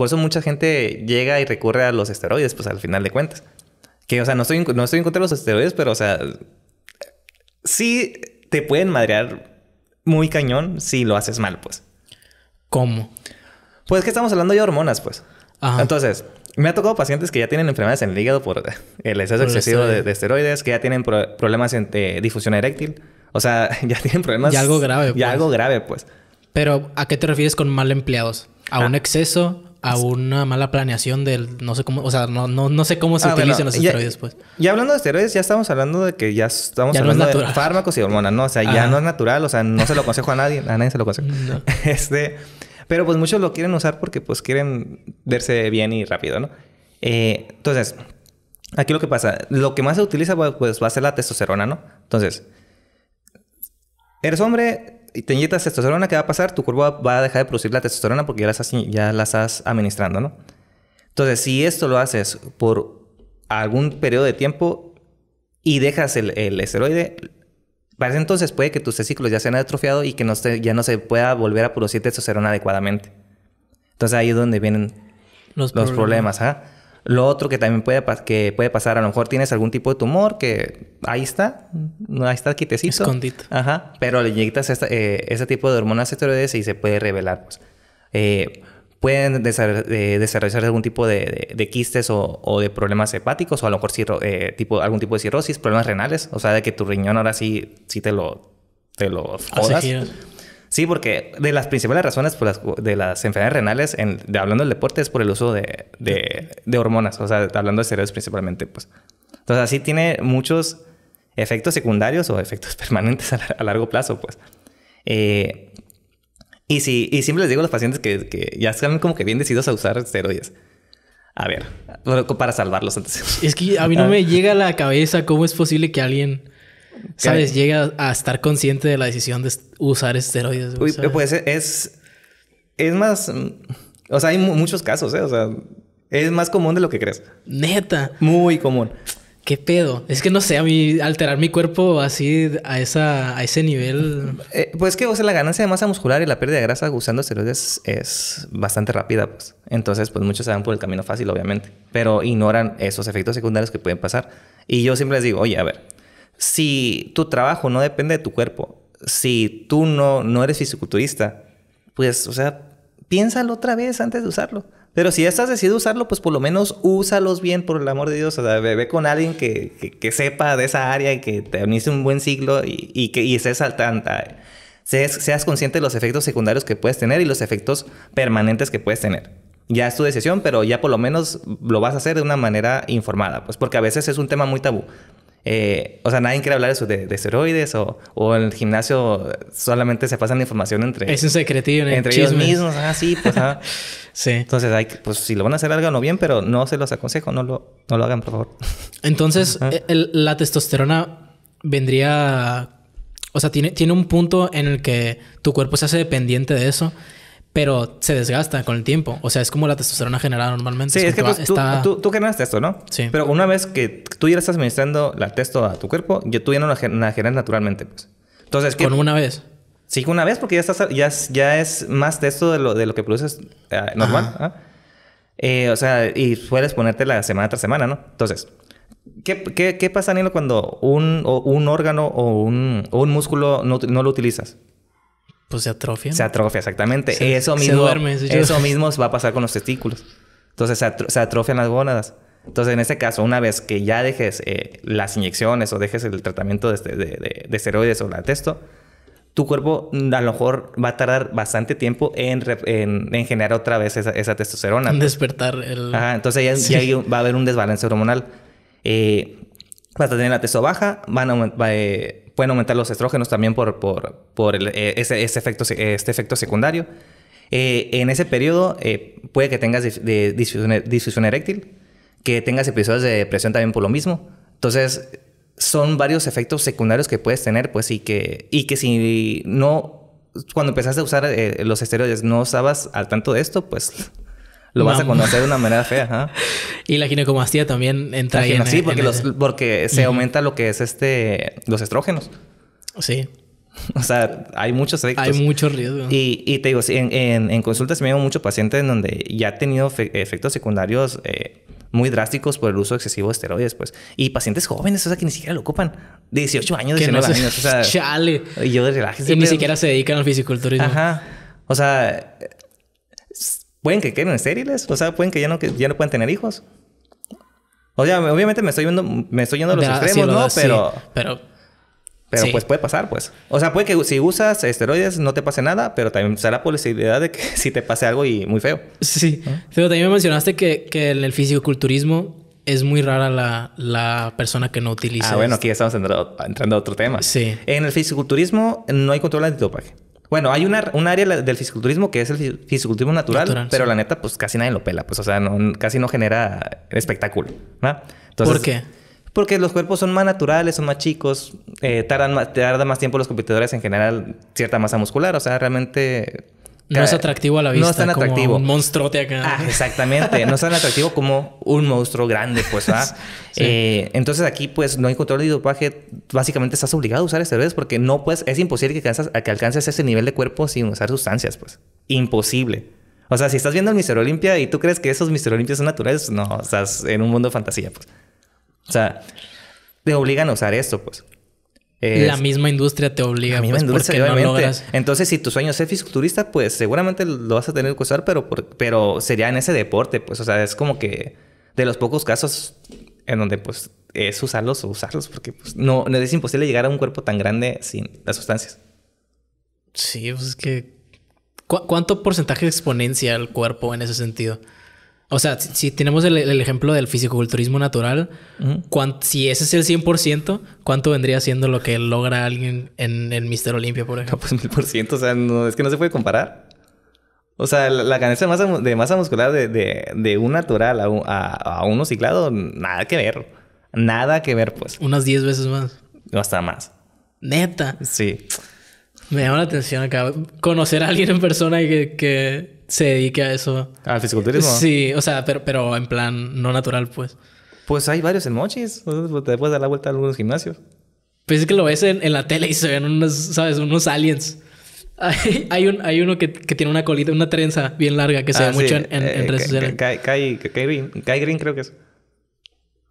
Por eso mucha gente llega y recurre a los esteroides, pues al final de cuentas. Que, o sea, no estoy, no estoy en contra de los esteroides, pero, o sea, sí te pueden madrear muy cañón si lo haces mal, pues. ¿Cómo? Pues que estamos hablando de hormonas, pues. Entonces, me ha tocado pacientes que ya tienen enfermedades en el hígado por el exceso excesivo de, esteroides, que ya tienen problemas en difusión eréctil. O sea, ya tienen problemas. Y algo grave, pues. Y algo grave, pues. Pero, ¿a qué te refieres con mal empleados? ¿A ah. un exceso? a una mala planeación del no sé cómo, o sea, no, sé cómo se ah, utilizan los esteroides, pues. y hablando de esteroides, ya estamos hablando de que ya estamos hablando de fármacos y hormonas, ¿no? O sea, ya no es natural, o sea, no se lo aconsejo a nadie, a nadie se lo aconsejo. Este, pero pues muchos lo quieren usar porque pues quieren verse bien y rápido, ¿no? Eh, entonces, aquí lo que pasa, lo que más se utiliza pues va a ser la testosterona, ¿no? Entonces, Eres hombre y te inyectas testosterona, ¿qué va a pasar? Tu cuerpo va a dejar de producir la testosterona porque ya la estás, ya la estás administrando, ¿no? Entonces, si esto lo haces por algún periodo de tiempo y dejas el, esteroide, para entonces puede que tus testículos ya sean atrofiados atrofiado y que no ya no se pueda volver a producir testosterona adecuadamente. Entonces ahí es donde vienen los, problemas. ¿ah? Lo otro que también puede, que puede pasar, a lo mejor tienes algún tipo de tumor que ahí está, ahí está quitecito. Escondito. Ajá, pero le inyectas esta, eh, ese tipo de hormonas esteroides y se puede revelar. Pues. Eh, pueden desarrollar eh, algún tipo de, quistes o, de problemas hepáticos o a lo mejor tipo, algún tipo de cirrosis, problemas renales, o sea, de que tu riñón ahora sí, sí te lo, te lo Sí, porque de las principales razones de las enfermedades renales, de, hablando del deporte, es por el uso de, hormonas, o sea, hablando de esteroides principalmente, pues. Entonces, así tiene muchos efectos secundarios o efectos permanentes a, largo plazo, pues. Eh, y, si, y siempre les digo a los pacientes que, que ya están como que bien decididos a usar esteroides. A ver, para salvarlos antes. Es que a mí no ah. me llega a la cabeza cómo es posible que alguien ¿Sabes? Llega a estar consciente de la decisión de usar esteroides. pues es. Es más. O sea, hay muchos casos, ¿eh? O sea, es más común de lo que crees. Neta. Muy común. ¿Qué pedo? Es que no sé, a mí alterar mi cuerpo así a, esa, a ese nivel. Eh, pues que, o sea, la ganancia de masa muscular y la pérdida de grasa usando esteroides es bastante rápida, pues. Entonces, pues muchos se van por el camino fácil, obviamente. Pero ignoran esos efectos secundarios que pueden pasar. Y yo siempre les digo, oye, a ver, si tu trabajo no depende de tu cuerpo, si tú no, no eres fisiculturista, pues, o sea, piénsalo otra vez antes de usarlo. Pero si ya estás decidido a usarlo, pues por lo menos úsalos bien, por el amor de Dios. O sea, ve, con alguien que, sepa de esa área y que te inicie un buen siglo y, que y estés al tanto. Seas, seas, consciente de los efectos secundarios que puedes tener y los efectos permanentes que puedes tener. Ya es tu decisión, pero ya por lo menos lo vas a hacer de una manera informada, pues porque a veces es un tema muy tabú. Eh, o sea, nadie quiere hablar de eso, de, esteroides o, o, en el gimnasio solamente se pasan la información entre... Es un secretillo, Entre ellos mismos, ah, sí, pues, ah. Entonces, hay, pues, si lo van a hacer, algo no bien, pero no se los aconsejo, no lo, no lo hagan, por favor. Entonces, eh, la testosterona vendría... O sea, tiene, tiene un punto en el que tu cuerpo se hace dependiente de eso pero se desgasta con el tiempo. O sea, es como la testosterona generada normalmente. Sí, es, que, tú, generas testo, ¿no? Sí. Pero una vez que tú ya estás administrando la testo a tu cuerpo, yo, tú ya no la, generas naturalmente, pues. Entonces, ¿Con una vez? Sí, con una vez, porque ya, estás, ya, es más testo de lo, de lo que produces eh, normal. ¿ah? Eh, o sea, y sueles ponerte la semana tras semana, ¿no? Entonces, ¿Qué, qué, ¿Qué, pasa, Nilo, cuando un, o un órgano o un, un músculo no, no, lo utilizas? Pues se atrofia. Se atrofia, exactamente. eso mismo, eso, mismo va a pasar con los testículos. Entonces se, atrofian las gónadas. Entonces, en este caso, una vez que ya dejes eh, las inyecciones o dejes el tratamiento de, este, de, de, de esteroides o la testo, tu cuerpo a lo mejor va a tardar bastante tiempo en, generar otra vez esa, testosterona. En despertar el... Ajá, entonces ya, va a haber un desbalance hormonal. Eh, vas a tener la testo baja, van a, eh, pueden aumentar los estrógenos también por, por, por eh, ese, efecto, este efecto secundario. Eh, en ese periodo eh, puede que tengas disfunción, eréctil, que tengas episodios de depresión también por lo mismo. Entonces, son varios efectos secundarios que puedes tener, pues, y que, y que si no, cuando empezaste a usar los esteroides no estabas al tanto de esto, pues lo vas a conocer de una manera fea. y la ginecomastia también entra ahí. En, sí, porque, los, porque se aumenta lo que es este los estrógenos. Sí. O sea, hay muchos Hay mucho riesgo. Y, te digo, en, consultas me veo muchos pacientes en donde ya ha tenido efectos secundarios eh, muy drásticos por el uso excesivo de esteroides, pues. Y pacientes jóvenes, o sea, que ni siquiera lo ocupan. 18 años, 19 años. O sea, Chale. Y yo de Y ni siquiera se dedican al fisiculturismo. Ajá. O sea, pueden que queden estériles, o sea, pueden que ya no, que ya no puedan tener hijos. O sea, obviamente me estoy yendo, me estoy yendo a los extremos, ¿no? pero, pero, pero, pues puede pasar, pues. O sea, puede que si usas esteroides no te pase nada, pero también será la posibilidad de que si te pase algo y muy feo. Sí. Pero también me mencionaste que, en el fisicoculturismo es muy rara la, persona que no utiliza. Ah, bueno, aquí este. estamos entrando, entrando, a otro tema. Sí. En el fisicoculturismo no hay control antidopaje. Bueno, hay una, un área del fisiculturismo que es el fisiculturismo natural, pero la neta, pues casi nadie lo pela. Pues, o sea, casi no genera espectáculo, ¿Por qué? Porque los cuerpos son más naturales, son más chicos, eh, tardan, más, más tiempo los competidores en generar cierta masa muscular. O sea, realmente no es atractivo a la vista. No es tan como atractivo. Un monstruote acá. Ah, exactamente. no es tan atractivo como un monstruo grande, pues, ¿verdad? Eh, entonces aquí, pues, no hay control de dopaje. Básicamente estás obligado a usar esteroides porque no puedes, es imposible que que alcances ese nivel de cuerpo sin usar sustancias, pues. Imposible. O sea, si estás viendo el Mister Olimpia y tú crees que esos Mister Olimpia son naturales, no, estás en un mundo de fantasía, pues. O sea, te obligan a usar esto, pues la misma industria te obliga. a pues, Entonces, si tu sueño es ser fisiculturista, pues seguramente lo vas a tener que usar, pero, pero sería en ese deporte, pues, o sea, es como que de los pocos casos en donde, pues, es usarlos o usarlos, porque pues, no, es imposible llegar a un cuerpo tan grande sin las sustancias. Sí, pues es que... ¿Cuánto porcentaje de exponencia el cuerpo en ese sentido? O sea, si, tenemos el, ejemplo del fisicoculturismo natural, si ese es el 100%, ¿cuánto vendría siendo lo que logra alguien en el Mister Olimpia, por pues, ejemplo? pues mil por ciento, o sea, no, es que no se puede comparar. O sea, la, la ganancia de masa, de muscular de, un natural a, uno ciclado, nada que ver. Nada que ver, pues. Unas 10 veces más. No hasta más. Neta. Sí. Me llama la atención acá. Conocer a alguien en persona y que se dedique a eso. ¿Al fisiculturismo? Sí, o sea, pero, pero en plan no natural, pues. Pues hay varios en Mochis. Pues te puedes dar la vuelta a algunos gimnasios. Pues es que lo ves en, en la tele y se ven unos, ¿sabes? Unos aliens. Hay, hay, uno que, que, tiene una colita, una trenza bien larga que se ah, ve mucho en, en, eh, redes sociales. Kai, Green, creo que es.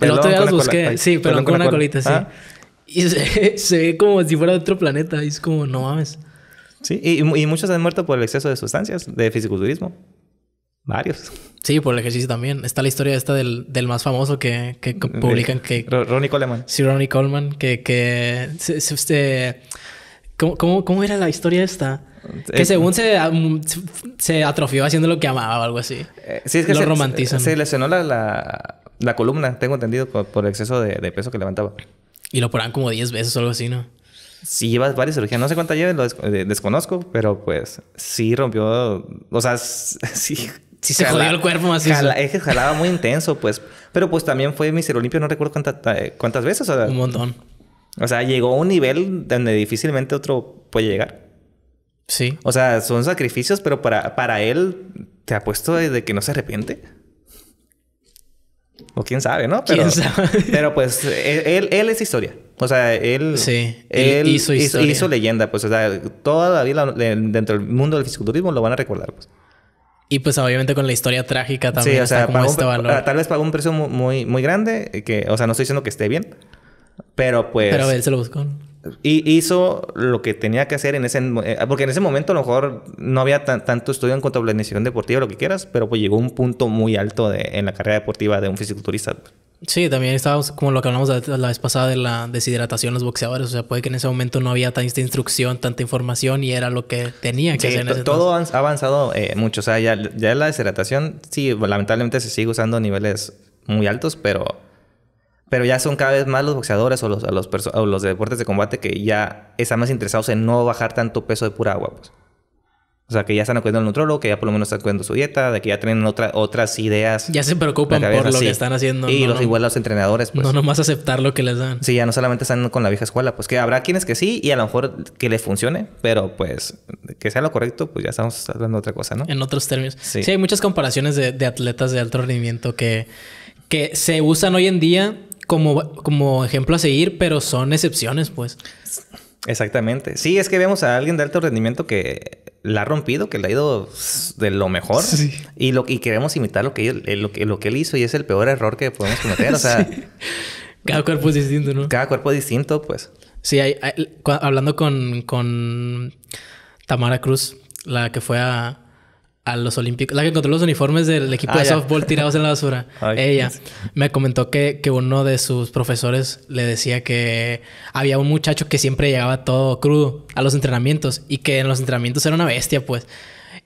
El otro día los busqué, sí, pero con, una colita, sí. Ah. Y se, ve como si fuera de otro planeta. Y es como, no mames. Sí, y, muchos han muerto por el exceso de sustancias, de fisiculturismo. Varios. Sí, por el ejercicio también. Está la historia esta del, del más famoso que, publican que... Ronnie Coleman. Sí, Ronnie Coleman, que... que se, este, ¿cómo, era la historia esta? Que eh, según se, atrofió haciendo lo que amaba o algo así. Eh, sí, es que se, lesionó la, columna, tengo entendido, por, el exceso de, de, peso que levantaba. Y lo ponían como 10 veces o algo así, ¿no? sí lleva varias cirugías. No sé cuántas lleva. lo eh, desconozco, pero pues sí rompió. O sea, sí. se jodió el cuerpo más Es que jalaba muy intenso, pues. Pero pues también fue Mister Olimpio, no recuerdo eh, cuántas veces. un montón. O sea, llegó a un nivel donde difícilmente otro puede llegar. Sí. O sea, son sacrificios, pero para, para él, te apuesto de que no se arrepiente. O quién sabe, ¿no? Pero, pues e-, él es historia. O sea, él, hizo, hizo, leyenda, pues, o sea, toda la vida dentro del mundo del fisiculturismo lo van a recordar, pues. Y pues obviamente con la historia trágica también. está como este ah, tal vez pagó un precio muy, muy grande, que, o sea, no estoy diciendo que esté bien, pero pues... Pero él se lo buscó. Y hizo lo que tenía que hacer en ese... Eh, porque en ese momento a lo mejor no había tanto estudio en cuanto a planificación deportiva, lo que quieras, pero pues llegó un punto muy alto de, en la carrera deportiva de un fisiculturista. Sí, también estábamos como lo que hablamos la, vez pasada de la deshidratación de los boxeadores. O sea, puede que en ese momento no había tanta instrucción, tanta información y era lo que tenían que hacer. En ese todo ha avanzado eh, mucho. O sea, ya, la deshidratación, sí, lamentablemente se sigue usando a niveles muy altos, pero, pero ya son cada vez más los boxeadores o los, los de deportes de combate que ya están más interesados en no bajar tanto peso de pura agua. Pues. O sea, que ya están acudiendo al nutrólogo, que ya por lo menos están cuidando su dieta, de que ya tienen otras ideas. Ya se preocupan por lo que están haciendo. Y los, igual los entrenadores, pues. No nomás aceptar lo que les dan. Sí, ya no solamente están con la vieja escuela. Pues que habrá quienes que sí y a lo mejor que les funcione, pero pues que sea lo correcto, pues ya estamos hablando de otra cosa, ¿no? En otros términos. Sí, sí hay muchas comparaciones de, atletas de alto rendimiento que, que se usan hoy en día como, como ejemplo a seguir, pero son excepciones, pues. Exactamente. Sí, es que vemos a alguien de alto rendimiento que la ha rompido, que le ha ido de lo mejor. Y, lo, y queremos imitar eh, lo que, lo, que, él hizo y es el peor error que podemos cometer. O sea, Cada cuerpo es distinto, ¿no? Cada cuerpo es distinto, pues. Sí, hay, hablando con, con Tamara Cruz, la que fue a, a los Olímpicos, la que encontró los uniformes del equipo ah, de softball tirados en la basura, ella me comentó que, uno de sus profesores le decía que había un muchacho que siempre llegaba todo crudo a los entrenamientos y que en los entrenamientos era una bestia, pues.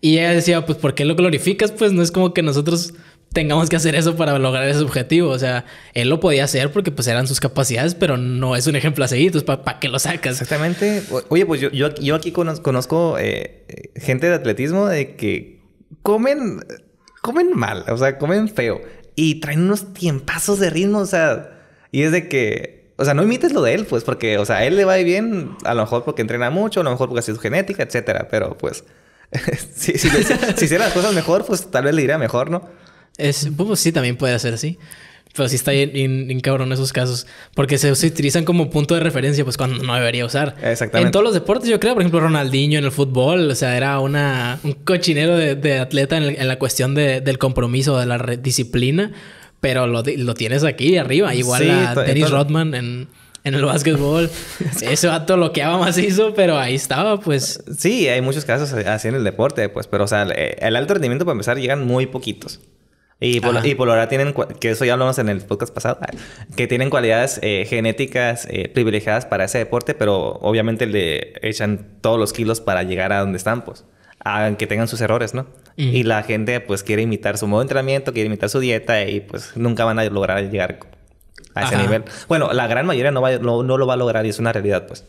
Y ella decía, pues, ¿por qué lo glorificas? Pues no es como que nosotros tengamos que hacer eso para lograr ese objetivo. O sea, él lo podía hacer porque pues eran sus capacidades, pero no es un ejemplo a seguir. Entonces, ¿para pa qué lo sacas? Exactamente. Oye, pues yo, yo, aquí conozco eh, eh, gente de atletismo de que comen, comen mal, o sea, comen feo y traen unos tiempazos de ritmo, o sea, y es de que, o sea, no imites lo de él, pues, porque, o sea, a él le va bien, a lo mejor porque entrena mucho, a lo mejor porque así es su genética, etcétera, pero pues, si, si, hiciera las cosas mejor, pues tal vez le iría mejor, ¿no? Es, pues sí, también puede ser así. Pero pues, sí está bien, en cabrón esos casos. Porque se, utilizan como punto de referencia, pues cuando no debería usar. Exactamente. En todos los deportes, yo creo, por ejemplo, Ronaldinho en el fútbol, o sea, era una, un cochinero de, atleta en, la cuestión del compromiso, de la disciplina. Pero lo, tienes aquí arriba. Igual a Dennis Rodman en en el básquetbol. E-, ese vato más hizo, pero ahí estaba, pues. Sí, hay muchos casos así en el deporte, pues. Pero, o sea, el alto rendimiento, para empezar, llegan muy poquitos. Y por, y por, ahora tienen, que eso ya hablamos en el podcast pasado, ah, que tienen cualidades eh, genéticas eh, privilegiadas para ese deporte, pero obviamente le echan todos los kilos para llegar a donde están, pues, aunque tengan sus errores, ¿no? Y la gente pues quiere imitar su modo de entrenamiento, quiere imitar su dieta y pues nunca van a lograr llegar a ese nivel. Bueno, la gran mayoría no, va, no, no lo va a lograr y es una realidad, pues.